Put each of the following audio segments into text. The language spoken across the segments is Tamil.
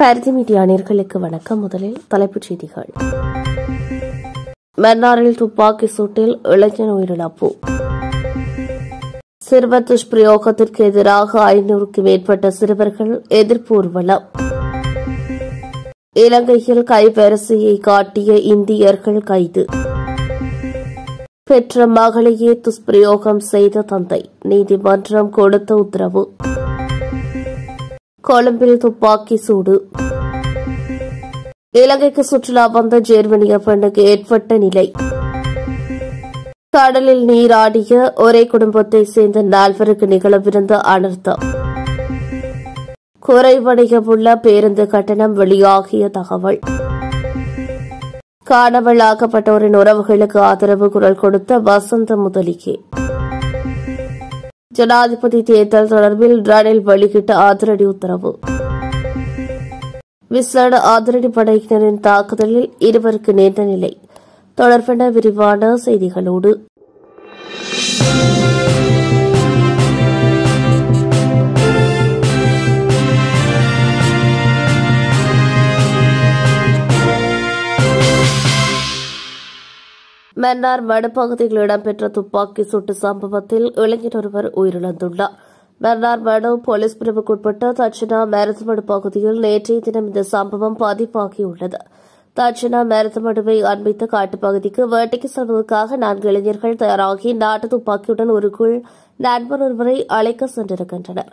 பாரதி மீடியா நேர்களுக்கு வணக்கம் முதலில் தலைப்புச் செய்திகள் மன்னாரில் துப்பாக்கி சூட்டில் இளைஞன் உயிரிழப்பு சிறுவர் துஷ்பிரயோகத்திற்கு எதிராக ஐநூறுக்கு மேற்பட்ட சிறுவர்கள் எதிர்ப்பு ஊர்வலம் இலங்கையில் கைவரிசையை காட்டிய இந்தியர்கள் கைது பெற்ற மகளையே துஷ்பிரயோகம் செய்த தந்தை நீதிமன்றம் கொடுத்த உத்தரவு கொழும்பில் துப்பாக்கி சூடு இலங்கைக்கு சுற்றுலா வந்த ஜேர்மனிய பெண்ணுக்கு ஏற்பட்ட நிலை கடலில் நீராடிய ஒரே குடும்பத்தை சேர்ந்த நால்வருக்கு நிகழவிருந்த அனர்த்தம் குறைவடையவுள்ள பேருந்து கட்டணம் வெளியாகிய தகவல் காணவளாக்கப்பட்டோரின் உறவுகளுக்கு ஆதரவு குரல் கொடுத்த வசந்த முதலிகே ஜனாதிபதி தேர்தல் தொடர்பில் ரணில் வெளியிட்ட அதிரடி உத்தரவு விசேட அதிரடி படையினரின் தாக்குதலில் இருவருக்கு நேர்ந்த நிலை தொடர்பான விரிவான செய்திகளோடு மன்னார் வனப்பகுதியில் இடம்பெற்ற துப்பாக்கி சூட்டு சம்பவத்தில் இளைஞர் ஒருவர் உயிரிழந்துள்ளார் மன்னார் வன போலீஸ் பிரிவுக்குட்பட்ட தட்சிணா மேரத்மடு பகுதியில் நேற்றைய தினம் இந்த சம்பவம் பதிவாகியுள்ளது தட்சிணா மேரத்மடுவை அண்மித்த காட்டுப்பகுதிக்கு வேட்டைக்கு செல்வதற்காக நான்கு இளைஞர்கள் தயாராகி நாட்டு துப்பாக்கியுடன் ஒருக்குள் நண்பர் ஒருவரை அழைக்க சென்றிருக்கின்றனர்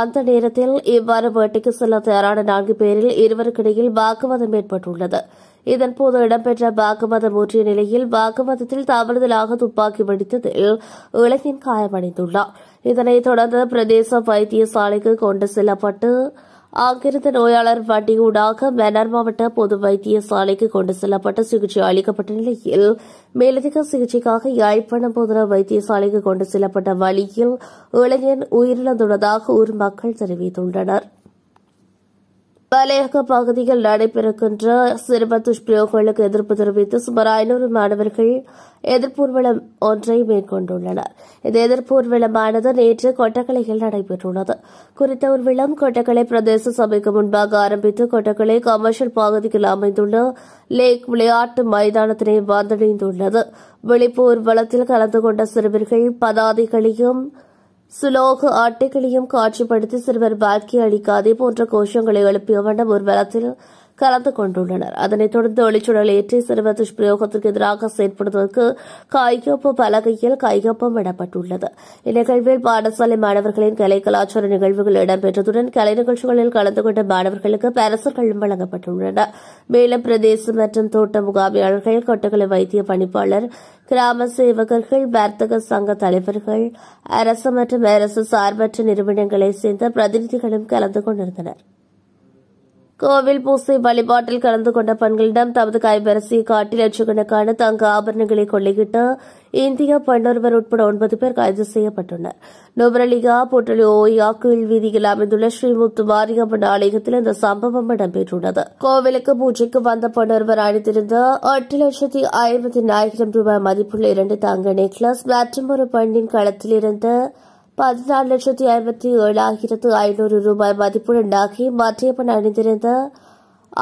அந்த நேரத்தில் இவ்வாறு வேட்டைக்கு செல்ல தயாரான நான்கு பேரில் இருவருக்கிடையில் வாக்குவாதம் ஏற்பட்டுள்ளது இதன்போது இடம்பெற்ற வாக்குவாதம் ஒற்றிய நிலையில் வாக்குவாதத்தில் தாமதலாக துப்பாக்கி வெடித்ததில் இளைஞன் காயமடைந்துள்ளார் இதனைத் தொடர்ந்து பிரதேச வைத்தியசாலைக்கு கொண்டு செல்லப்பட்டு அங்கிருந்த நோயாளர் வண்டியூடாக மன்னார் மாவட்ட பொது வைத்தியசாலைக்கு கொண்டு செல்லப்பட்டு சிகிச்சை அளிக்கப்பட்ட நிலையில் மேலதிக சிகிச்சைக்காக யாழ்ப்பாணம் பொதுர வைத்தியசாலைக்கு கொண்டு செல்லப்பட்ட வழியில் இளைஞன் உயிரிழந்துள்ளதாக ஊர் மக்கள் தெரிவித்துள்ளனா் வலையக பகுதியில் நடைபெறுகின்ற சிறுப துஷ்பிரயோகங்களுக்கு எதிர்ப்பு தெரிவித்து சுமார் ஐநூறு மாணவர்கள் எதிர்ப்பூர்வலம் ஒன்றை மேற்கொண்டுள்ளனர் இந்த எதிர்ப்பூர்வலமானது நேற்று கொட்டக்கலையில் நடைபெற்றுள்ளது குறித்த ஊர்வலம் கொட்டக்கலை பிரதேச சபைக்கு முன்பாக ஆரம்பித்து கொட்டக்கலை கமர்ஷியல் பகுதியில் அமைந்துள்ள லேக் விளையாட்டு மைதானத்தினை வந்தடைந்துள்ளது விழிப்பு ஊர்வலத்தில் கலந்து கொண்ட சிறுவர்கள் பதாதிகளையும் சுலோக ஆட்டைகளையும் காட்சிப்படுத்தி சிறுவர் பாக்கி அளிக்காதே போன்ற கோஷங்களை எழுப்பிய வண்ணம் வளத்தில் கலந்து கொண்டுள்ளனர் அதனைத் தொடர்ந்து ஒளிச்சுடல் ஏற்றி சிறுவர் துஷ்பிரயோகத்திற்கு எதிராக செயற்படுவதற்கு கையொப்பு பலகையில் கையொப்பம் இடப்பட்டுள்ளது இந்நிகழ்வில் பாடசாலை மாணவர்களின் கலை கலாச்சார நிகழ்வுகள் இடம்பெற்றதுடன் கலை நிகழ்ச்சிகளில் கலந்து கொண்ட மாணவர்களுக்கு பரிசுகளும் வழங்கப்பட்டுள்ளன மேலும் பிரதேச மற்றும் தோட்ட முகாமியாளர்கள் கொட்டகலை வைத்திய பணிப்பாளர் கிராம சேவகர்கள் வர்த்தக சங்க தலைவர்கள் அரசு மற்றும் அரசு சார்பற்ற நிறுவனங்களைச் சேர்ந்த பிரதிநிதிகளும் கலந்து கொண்டிருந்தனா் கோவில் பூசை வழிபாட்டில் கலந்து கொண்ட பெண்களிடம் தமது கைபரசியை காட்டி லட்சக்கணக்கான தங்க ஆபரணங்களை கொள்ளையிட்ட இந்திய பெண்ணொருவர் உட்பட ஒன்பது பேர் கைது செய்யப்பட்டனர் நுபரலிகா போட்டலி ஓயா கீழ் வீதியில் அமைந்துள்ள ஸ்ரீமுத்து மாரியம்மன் ஆலயத்தில் இந்த சம்பவம் இடம்பெற்றுள்ளது கோவிலுக்கு பூஜைக்கு வந்த பெண்ணொருவர் அணிந்திருந்த எட்டு லட்சத்தி ஐம்பத்தி நாயிரம் ரூபாய் மதிப்புள்ள இரண்டு தங்க நெக்லஸ் மற்றும் ஒரு பெண்ணின் களத்தில் இருந்த பதினாலு லட்சத்தி ஐம்பத்தி ஏழாயிரத்து ஐநூறு ரூபாய் மதிப்புள்ள நகை மற்றியப்பன் அணிந்திருந்த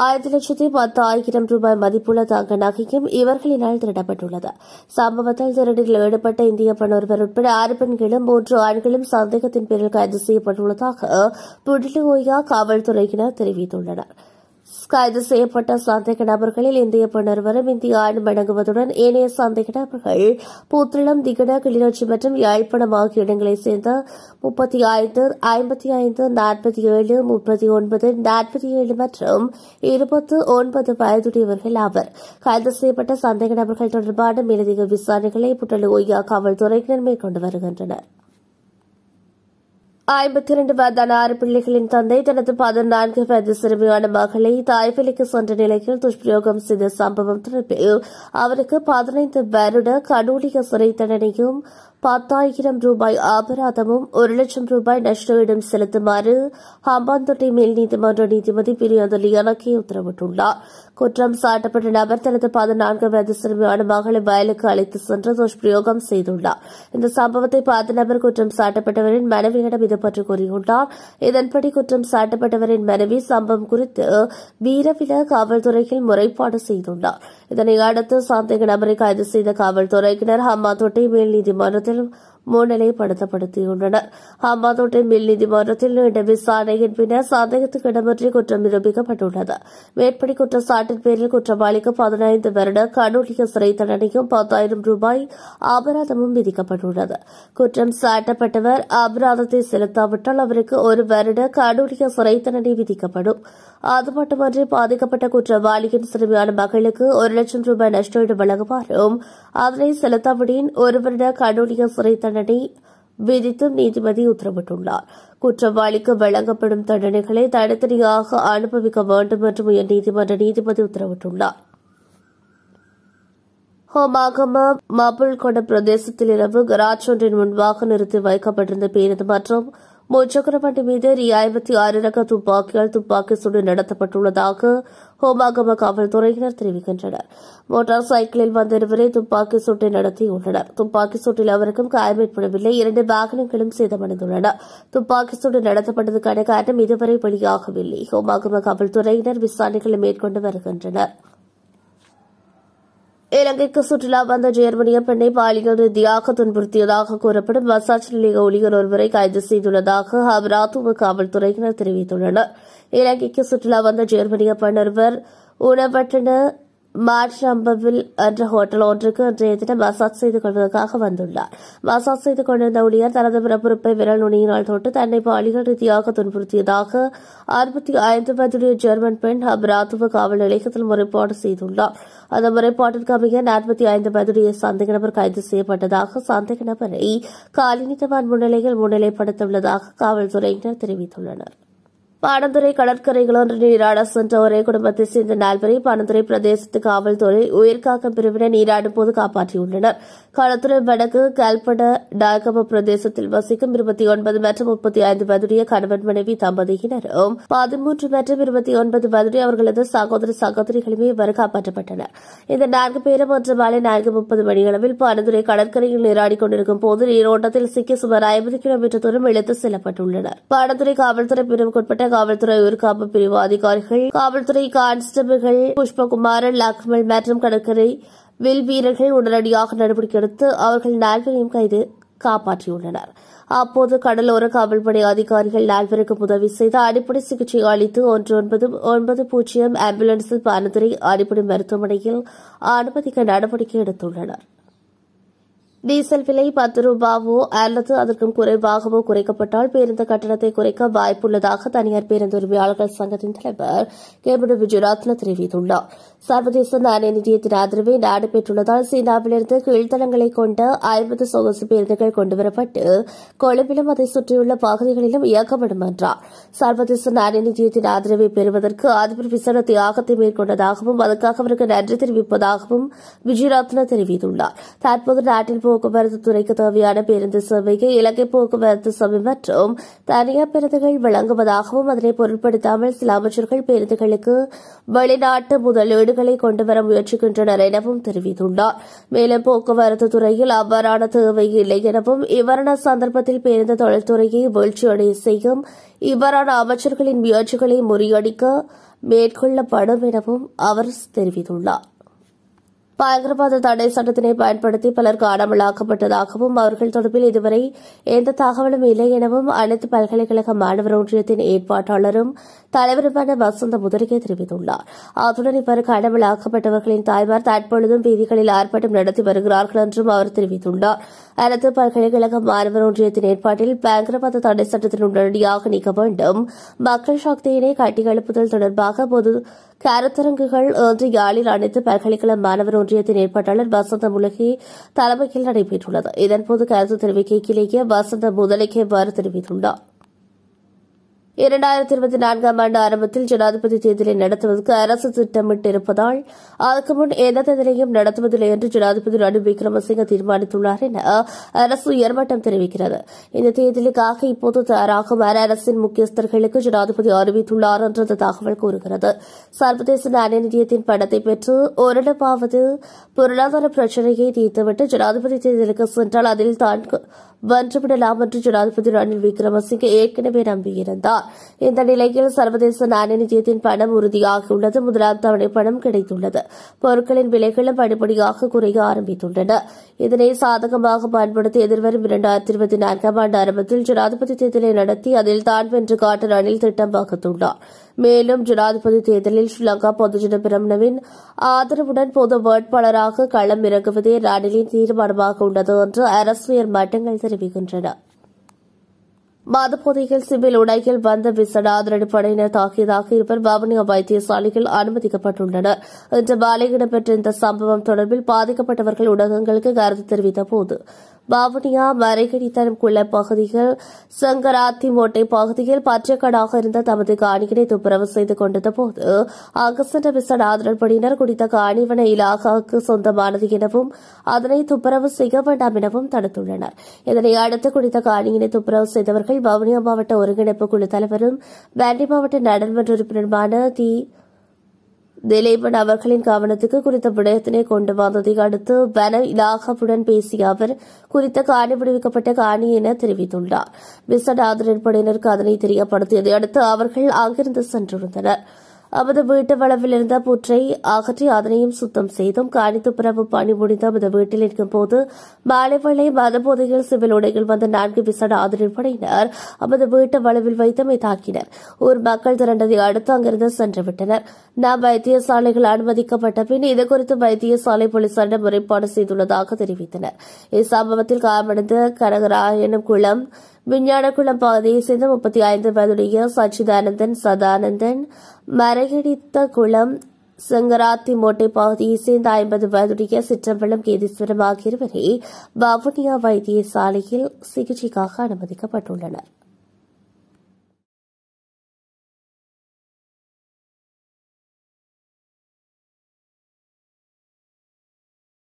ஆயிரத்தி லட்சத்தி பத்தாயிரம் ரூபாய் மதிப்புள்ள தங்க நகையும் இவர்களினால் திருடப்பட்டுள்ளது சம்பவத்தால் திருடில் ஈடுபட்ட இந்திய பெண் ஒருவர் உட்பட ஆறு பெண்களும் மூன்று ஆண்களும் சந்தேகத்தின் பேரில் கைது செய்யப்பட்டுள்ளதாக புடலோயா காவல்துறையினர் தெரிவித்துள்ளனர் கைது செய்யப்பட்ட சந்தேக நபர்களில் இந்திய பெண்ணொருவரும் இந்திய ஆண் ஏனைய சந்தேக நபர்கள் பூத்திளம் திகட கிளிநொச்சி மற்றும் யாழ்ப்பாணம் ஆகிய இடங்களைச் சேர்ந்த முப்பத்தி ஐந்து ஐம்பத்தி ஐந்து நாற்பத்தி ஏழு முப்பத்தி ஒன்பது நாற்பத்தி ஏழு மற்றும் இருபத்தி ஒன்பது வயதுடையவர்கள் அவர் கைது செய்யப்பட்ட சந்தேக நபர்கள் தொடர்பான மேலதிக விசாரணைகளை புட்டலு ஒய்யா காவல்துறையினர் மேற்கொண்டு வருகின்றனா் ஐம்பத்தி இரண்டு வயதான ஆறு பிள்ளைகளின் தந்தை தனது பதினான்கு வயது சிறுமியான மகளை தாய் சென்ற நிலையில் துஷ்பிரயோகம் செய்த சம்பவம் தொடர்பில் அவருக்கு பதினைந்து வருட கடூலிக சிறை தண்டனையும் பத்தாயிரம் ரூபாய் அபராதமும் ஒரு லட்சம் ரூபாய் நஷ்டஈடும் செலுத்துமாறு ஹம்பாந்தோட்டை மேல் நீதிமன்ற நீதிபதி பிரியாந்தலி அனக்கே உத்தரவிட்டுள்ளார் குற்றம் சாட்டப்பட்ட நபர் தனது பதினான்கு வயது சிறுமியான மகளை வயலுக்கு அழைத்து சென்று துஷ்பிரயோகம் செய்துள்ளார் இந்த சம்பவத்தை பார்த்த நபர் குற்றம் சாட்டப்பட்டவரின் மனைவியிடம் இது பற்றி கூறியுள்ளார் இதன்படி குற்றம் சாட்டப்பட்டவரின் மனைவி சம்பவம் குறித்து வீரவில காவல்துறையில் முறைப்பாடு செய்துள்ளார் இதனை அடுத்து சந்தேக நபரை கைது செய்த காவல்துறையினர் ஹம்மா தொட்டை மேல் நீதிமன்றத்தில் முன்னிலைப்படுத்தப்படுத்தியுள்ளனர் ஹமாதோட்டை மேல் நீதிமன்றத்தில் நீண்ட விசாரணையின் பின்னர் சந்தேகத்துக்கு இடமின்றி குற்றம் நிரூபிக்கப்பட்டுள்ளது மேற்படி குற்றச்சாட்டின் பேரில் குற்றவாளிக்கு பதினைந்து வருட கடூழிய சிறை தண்டனையும் பத்தாயிரம் ரூபாய் அபராதமும் விதிக்கப்பட்டுள்ளது குற்றம் சாட்டப்பட்டவர் அபராதத்தை செலுத்தாவிட்டால் அவருக்கு ஒரு வருட கடூழிய சிறை தண்டனை விதிக்கப்படும் அதுமட்டுமன்றி பாதிக்கப்பட்ட குற்றவாளியின் சிறுமியான மகளுக்கு ஒரு லட்சம் ரூபாய் நஷ்டஈடு வழங்குமாறும் அதனை செலுத்தாவிடின் ஒரு வருட சிறை தண்டனை விதித்தும் நீதிபதி உத்தரவிட்டுள்ளார் குற்றவாளிக்கு வழங்கப்படும் தண்டனைகளை தனித்தனியாக அனுபவிக்க வேண்டும் என்றும் உயர் நீதிமன்ற நீதிபதி உத்தரவிட்டுள்ளார் ஹோமாகம மபுல் கொண்ட பிரதேசத்தில் இரவு கராஜ் ஒன்றின் முன்பாக நிறுத்தி வைக்கப்பட்டிருந்த பேருந்து மற்றும் முச்சக்கரவண்டி மீது ஐம்பத்தி ஆறு ரக துப்பாக்கியால் துப்பாக்கி சூடு நடத்தப்பட்டுள்ளதாக ஹோமாகம காவல்துறையினர் தெரிவிக்கின்றனர் மோட்டார் சைக்கிளில் வந்திருவரை துப்பாக்கி சூட்டை நடத்தியுள்ளனர் துப்பாக்கி சூட்டில் அவருக்கும் காயம் ஏற்படவில்லை இரண்டு வாகனங்களும் சேதமடைந்துள்ளன துப்பாக்கி சூடு நடத்தப்பட்டதுக்கான காரணம் இதுவரை வெளியாகவில்லை ஹோமாகம காவல்துறையினர் விசாரணைகளை மேற்கொண்டு வருகின்றனா் இலங்கைக்கு சுற்றுலா வந்த ஜெர்மனிய பெண்ணை பாலியல் ரீதியாக துன்புறுத்தியதாக கூறப்படும் மசாஜ் நிலைய ஊழியர் ஒருவரை கைது செய்துள்ளதாக அபராத்துவ காவல்துறையினர் தெரிவித்துள்ளனர் இலங்கைக்கு சுற்றுலா வந்த ஜெர்மனிய பெண் ஒருவர் உணவட்டன மார்ச் அம்பவில் என்ற ஹோட்டல் ஒன்றுக்கு இன்றைய தினம் மசாஜ் செய்து கொள்வதற்காக வந்துள்ளார் மசாஜ் செய்து கொண்டிருந்த ஊழியர் தனது பிறப்புறுப்பை விரல் நுனியினால் தொட்டு தன்னை பாலியல் ரீதியாக துன்புறுத்தியதாக அறுபத்தி ஐந்து வயதுடைய ஜெர்மன் பெண் அபராத்துவ காவல் நிலையத்தில் முறைப்பாடு செய்துள்ளார் அந்த முறைப்பாட்டிற்கு அமைய நாற்பத்தி ஐந்து வயதுடைய சந்தேக நபர் கைது செய்யப்பட்டதாக சந்தேக நபரை காலினித்தவான் முன்னிலையில் முன்னிலைப்படுத்தியுள்ளதாக காவல்துறையினர் தெரிவித்துள்ளனா் பாணந்துறை கடற்கரைகளொன்று நீராட சென்ற ஒரே குடும்பத்தை சேர்ந்த நால்வரை பானந்துறை பிரதேசத்து காவல்துறை உயிர்காக்கும் பிரிவினர் நீராடும் போது காப்பாற்றியுள்ளனர் களத்துறை வடக்கு கல்பட நாகம பிரதேசத்தில் வசிக்கும் இருபத்தி ஒன்பது மற்றும் முப்பத்தி ஐந்து வயதுடைய கணவன் மனைவி தம்பதியினரும் பதிமூன்று மற்றும் இருபத்தி ஒன்பது வயதுடைய அவர்களது சகோதர சகோதரிகளுமே இவர் காப்பாற்றப்பட்டனர் இந்த நான்கு பேரும் இன்று மாலை நான்கு முப்பது மணியளவில் பானந்துறை கடற்கரையில் நீராடி கொண்டிருக்கும் போது நீரோட்டத்தில் சிக்கி சுமார் ஐம்பது கிலோமீட்டர் தூரம் இழுத்து செல்லப்பட்டுள்ளனர் பானந்துறை காவல்துறை பிரிவுக்குட்பட்ட காவல்துறை உயிர்காப்பு பிரிவு அதிகாரிகள் காவல்துறை கான்ஸ்டபிள்கள் புஷ்பகுமாரன் லக்மல் மற்றும் கடற்கரை வில் வீரர்கள் உடனடியாக நடவடிக்கை எடுத்து அவர்கள் நால்வரையும் கைது காப்பாற்றியுள்ளனர் அப்போது கடலோர காவல்படை அதிகாரிகள் நால்வருக்கு உதவி செய்து அடிப்படை சிகிச்சை அளித்து ஒன்று ஒன்பது ஒன்பது பூஜ்ஜியம் ஆம்புலன்ஸில் பனதுரை அடிப்படை மருத்துவமனையில் அனுமதிக்க நடவடிக்கை எடுத்துள்ளனா் டீசல் விலை பத்து ரூபாவோ அல்லது அதற்கும் குறைவாகவோ குறைக்கப்பட்டால் பேருந்து கட்டணத்தை குறைக்க வாய்ப்புள்ளதாக தனியார் பேருந்து உரிமையாளர்கள் சங்கத்தின் தலைவர் கேபிடு விஜயரத்ன தெரிவித்துள்ளார் சர்வதேச நாணய நிதியத்தின் ஆதரவை நாடு பெற்றுள்ளதால் சீனாவிலிருந்து கீழ்த்தளங்களை கொண்ட ஐம்பது சொகுசு பேருந்துகள் கொண்டுவரப்பட்டு கொழும்பிலும் அதை சுற்றியுள்ள பகுதிகளிலும் இயக்கப்படும் என்றார் சர்வதேச நாணய நிதியத்தின் ஆதரவை பெறுவதற்கு அதிபர் விசேட தியாகத்தை மேற்கொண்டதாகவும் அதற்காக அவருக்கு நன்றி தெரிவிப்பதாகவும் விஜயராத்ன தெரிவித்துள்ளார் தற்போது நாட்டில் போக்குவரத்து துறைக்கு தேவையான பேருந்து சேவையை இலங்கை போக்குவரத்து சபை மற்றும் தனியார் பேருந்துகள் வழங்குவதாகவும் அதனை பொருட்படுத்தாமல் சில அமைச்சர்கள் பேருந்துகளுக்கு வெளிநாட்டு முதலீடுகளை கொண்டுவர முயற்சிக்கின்றனர் எனவும் தெரிவித்துள்ளார் மேலும் போக்குவரத்து துறையில் அவ்வாறான தேவை இல்லை எனவும் இவரண சந்தர்ப்பத்தில் பேருந்து தொழில்துறையை வீழ்ச்சியடைய செய்யும் இவ்வாறான அமைச்சர்களின் முயற்சிகளை முறியடிக்க மேற்கொள்ளப்படும் எனவும் அவர் தெரிவித்துள்ளார் பயங்கரவாத தடை சட்டத்தினை பயன்படுத்தி பலர் காணாமலாக்கப்பட்டதாகவும் அவர்கள் தொடர்பில் இதுவரை எந்த தகவலும் இல்லை எனவும் அனைத்து பல்கலைக்கழக மாணவர் ஒன்றியத்தின் ஏற்பாட்டாளரும் தலைவருமான வசந்த முதலிகே தெரிவித்துள்ளார் அத்துடன் இவ்வாறு காணாமலாக்கப்பட்டவர்களின் தாய்மார் தற்பொழுதும் வீதிகளில் ஆர்ப்பாட்டம் நடத்தி வருகிறார்கள் என்றும் அவர் தெரிவித்துள்ளார் அனைத்து பல்கலைக்கழக மாணவர் ஒன்றியத்தின் ஏற்பாட்டில் பயங்கரவாத தடை சட்டத்தின் உடனடியாக நீக்க வேண்டும் மக்கள் சக்தியினை கட்டியெழுப்புதல் தொடர்பாக பொது கருத்தரங்குகள் இன்று யாழில் அனைத்து பல்கலைக்கழக மாணவர் ஒன்றியத்தின் ஏற்பாட்டாளர் வசந்த முலகி தலைமையில் நடைபெற்றுள்ளது இதன்போது கருத்து தெரிவிக்கையிலேயே வசந்த முதலைக்கு வாறு தெரிவித்துள்ளாா் இரண்டாயிரத்தி இருபத்தி நான்காம் ஆண்டு ஆரம்பத்தில் ஜனாதிபதி தேர்தலை நடத்துவதற்கு அரசு திட்டமிட்டிருப்பதால் அதற்கு முன் எந்த தேர்தலையும் நடத்துவதில்லை என்று ஜனாதிபதி ரணில் விக்ரமசிங்க தீர்மானித்துள்ளார் என அரசு உயர்மட்டம் தெரிவிக்கிறது இந்த தேர்தலுக்காக இப்போது தயாராகும் அரசின் முக்கியஸ்தர்களுக்கு ஜனாதிபதி அறிவித்துள்ளார் என்று அந்த தகவல் கூறுகிறது சர்வதேச நாணய நிதியத்தின் பணத்தை பெற்று ஒருடப்பாவது பொருளாதார பிரச்சினையை தீர்த்துவிட்டு ஜனாதிபதி தேர்தலுக்கு சென்றால் அதில் தான் வென்றுவிடலாம் என்று ஜனாதிபதி ரணில் விக்ரமசிங்க ஏற்கனவே நம்பியிருந்தார் இந்த நிலையில் சர்வதேச நாணய நிதியத்தின் பணம் உறுதியாகியுள்ளது முதலாம் தவணை பணம் கிடைத்துள்ளது பொருட்களின் விலைகளும் படிப்படியாக குறைய ஆரம்பித்துள்ளன இதனை சாதகமாக பயன்படுத்தி எதிர்வரும் இரண்டாயிரத்தி இருபத்தி நான்காம் ஆண்டு ஆரம்பத்தில் ஜனாதிபதி தேர்தலை நடத்தி அதில் தான் வென்று காட்ட ரணில் திட்டம் வகுத்துள்ளார் மேலும் ஜனாதிபதி தேர்தலில் ஸ்ரீலங்கா பொதுஜன பிரமணவின் ஆதரவுடன் பொது வேட்பாளராக களம் இறங்குவதே ரணிலின் தீர்மானமாக உள்ளது என்று அரசு மட்டங்கள் தெரிவிக்கின்றன மதுபோதையில் சிவில் உடைகள் வந்த விசடாதிரடி படையினர் தாக்கியதாக இருவர் வவுனியா வைத்தியசாலையில் அனுமதிக்கப்பட்டுள்ளனர் இன்று மாலை இடம்பெற்ற இந்த சம்பவம் தொடர்பில் பாதிக்கப்பட்டவர்கள் ஊடகங்களுக்கு கருத்து தெரிவித்த போது வவுனியா மறைகடித்தனம் குள்ள பகுதியில் சங்கராத்திமோட்டை பகுதியில் பற்றக்கடாக இருந்த தமது காணிகளை துப்புரவு செய்து கொண்டிருந்த போது அங்கு சென்ற விசநாதன் குறித்த காணிவன இலாகாவுக்கு சொந்தமானது எனவும் அதனை துப்புரவு செய்ய வேண்டாம் எனவும் தடுத்துள்ளனர் இதனை அடுத்து குறித்த காணியினை துப்புரவு செய்தவர்கள் வவுனியா மாவட்ட ஒருங்கிணைப்பு குழு தலைவரும் வேண்டி மாவட்ட நாடாளுமன்ற உறுப்பினருமான தி திலீபன் அவர்களின் கவனத்துக்கு குறித்த விடயத்தினை கொண்டு வந்ததை அடுத்து வன இலாகாவுடன் பேசிய அவர் குறித்த காணி விடுவிக்கப்பட்ட காணி என தெரிவித்துள்ளார் விசடாதரின் படையினருக்கு அதனை தெரியப்படுத்தியதை அடுத்து அவர்கள் அங்கிருந்து சென்றிருந்தனா் அமது வீட்டு வளவில் இருந்த புற்றை அகற்றி அதனையும் சுத்தம் செய்தும் காணித்துப்புறவு பணி முடிந்து அமது வீட்டில் இருக்கும் போது மத மதபோதையில் சிவில் உடைகள் வந்த நான்கு விசாரணை ஆதரவு படையினர் அமது வீட்டு வளவில் வைத்தமை தாக்கினர் ஊர் மக்கள் திரண்டதை அடுத்து அங்கிருந்து சென்றுவிட்டனர் விட்டனர் நாம் வைத்தியசாலைகள் அனுமதிக்கப்பட்ட பின் இது குறித்து வைத்தியசாலை போலீசாரிடம் முறைப்பாடு செய்துள்ளதாக தெரிவித்தனர் இச்சம்பவத்தில் காயமடைந்த கனகராயனம் குளம் விஞ்ஞானகுளம் பகுதியை சேர்ந்த முப்பத்தி ஐந்து வயதுடைய சச்சிதானந்தன் சதானந்தன் மரகடித்த குளம் செங்கராத்தி மோட்டை பகுதியை சேர்ந்த ஐம்பது வயதுடைய சிற்றம்பலம் கேதீஸ்வரம் ஆகியவரை வவுனியா வைத்தியசாலையில் சிகிச்சைக்காக அனுமதிக்கப்பட்டுள்ளனா்